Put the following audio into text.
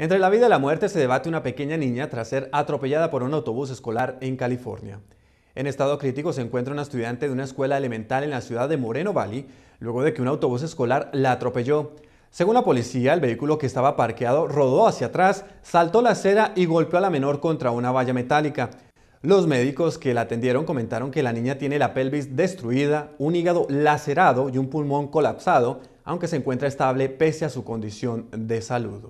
Entre la vida y la muerte se debate una pequeña niña tras ser atropellada por un autobús escolar en California. En estado crítico se encuentra una estudiante de una escuela elemental en la ciudad de Moreno Valley, luego de que un autobús escolar la atropelló. Según la policía, el vehículo que estaba parqueado rodó hacia atrás, saltó la acera y golpeó a la menor contra una valla metálica. Los médicos que la atendieron comentaron que la niña tiene la pelvis destruida, un hígado lacerado y un pulmón colapsado, aunque se encuentra estable pese a su condición de salud.